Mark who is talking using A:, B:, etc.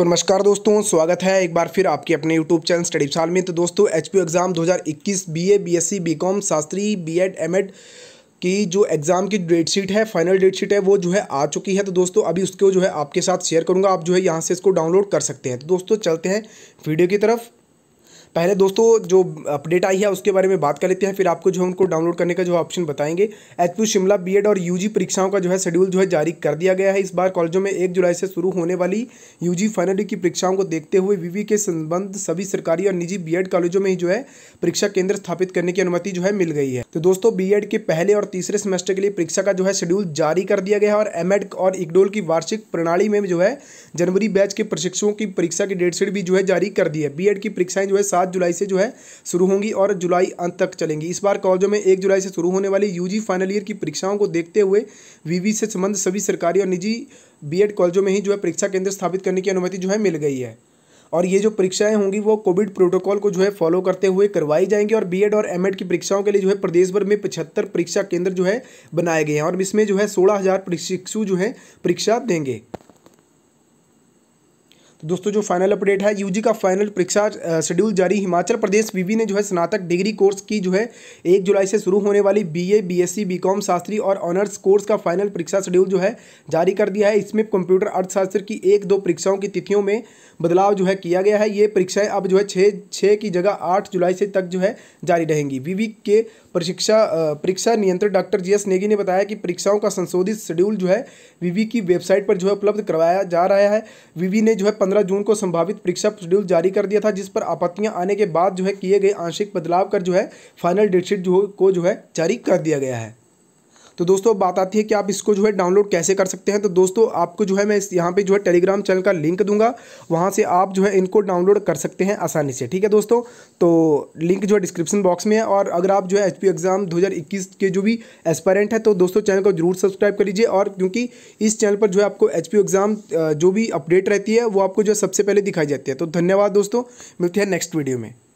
A: तो नमस्कार दोस्तों स्वागत है एक बार फिर आपके अपने यूट्यूब चैनल स्टडी साल में तो दोस्तों H P exam 2021 BA BSc BCom Shastri BEd MEd की जो एग्ज़ाम की डेट शीट है फाइनल डेट शीट है वो जो है आ चुकी है तो दोस्तों अभी उसको जो है आपके साथ शेयर करूंगा आप जो है यहाँ से इसको डाउनलोड कर सकते हैं तो दोस्तों चलते हैं वीडियो की तरफ पहले दोस्तों जो अपडेट आई है उसके बारे में बात कर लेते हैं फिर आपको जो है उनको डाउनलोड करने का जो ऑप्शन बताएंगे एच शिमला बी और यू परीक्षाओं का जो है शेड्यूल जो है जारी कर दिया गया है इस बार कॉलेजों में एक जुलाई से शुरू होने वाली यू फाइनल की परीक्षाओं को देखते हुए वीवी के संबंध सभी सरकारी और निजी बी कॉलेजों में ही जो है परीक्षा केंद्र स्थापित करने की अनुमति जो है मिल गई है तो दोस्तों बी के पहले और तीसरे सेमेस्टर के लिए परीक्षा का जो है शेड्यूल जारी कर दिया गया है और एम और इगडोल की वार्षिक प्रणाली में जो है जनवरी बैच के प्रशिक्षकों की परीक्षा की डेटशीट भी जो है जारी कर दी है बी की परीक्षाएं जो है सात जुलाई से जो है शुरू होंगी और जुलाई अंत तक चलेंगी इस बार कॉलेजों में एक जुलाई से शुरू होने वाली यूजी फाइनल ईयर की परीक्षाओं को देखते हुए वीवी से संबंध सभी सरकारी और निजी बीएड कॉलेजों में ही जो है परीक्षा केंद्र स्थापित करने की अनुमति जो है मिल गई है और ये जो परीक्षाएं होंगी वो कोविड प्रोटोकॉल को जो है फॉलो करते हुए करवाई जाएंगी और बीएड और एमएड की परीक्षाओं के लिए जो है प्रदेश भर में पचहत्तर परीक्षा केंद्र जो है बनाए गए हैं और इसमें जो है सोलह हज़ार परीक्षु जो है परीक्षा देंगे तो दोस्तों जो फाइनल अपडेट है यूजी का फाइनल परीक्षा शेड्यूल जारी हिमाचल प्रदेश वीवी ने जो है स्नातक डिग्री कोर्स की जो है एक जुलाई से शुरू होने वाली बीए बीएससी बीकॉम शास्त्री और ऑनर्स कोर्स का फाइनल परीक्षा शेड्यूल जो है जारी कर दिया है इसमें कंप्यूटर अर्थशास्त्र की एक दो परीक्षाओं की तिथियों में बदलाव जो है किया गया है ये परीक्षाएँ अब जो है छः छः की जगह आठ जुलाई से तक जो है जारी रहेंगी वीवी के परीक्षा परीक्षा नियंत्रक डॉक्टर जी एस नेगी ने बताया कि परीक्षाओं का संशोधित शेड्यूल जो है वीवी की वेबसाइट पर जो है उपलब्ध करवाया जा रहा है वीवी ने जो है 15 जून को संभावित परीक्षा शेड्यूल जारी कर दिया था जिस पर आपत्तियां आने के बाद जो है किए गए आंशिक बदलाव कर जो है फाइनल डेटशीट जो को जो है जारी कर दिया गया है तो दोस्तों बात आती है कि आप इसको जो है डाउनलोड कैसे कर सकते हैं तो दोस्तों आपको जो है मैं यहाँ पर जो है टेलीग्राम चैनल का लिंक दूंगा वहाँ से आप जो है इनको डाउनलोड कर सकते हैं आसानी से ठीक है दोस्तों तो लिंक जो है डिस्क्रिप्शन बॉक्स में है और अगर आप जो है एच एग्ज़ाम दो के जो भी एस्पायरेंट है तो दोस्तों चैनल को जरूर सब्सक्राइब कर लीजिए और क्योंकि इस चैनल पर जो है आपको एच एग्ज़ाम जो भी अपडेट रहती है वो आपको जो सबसे पहले दिखाई जाती है तो धन्यवाद दोस्तों मिलते हैं नेक्स्ट वीडियो में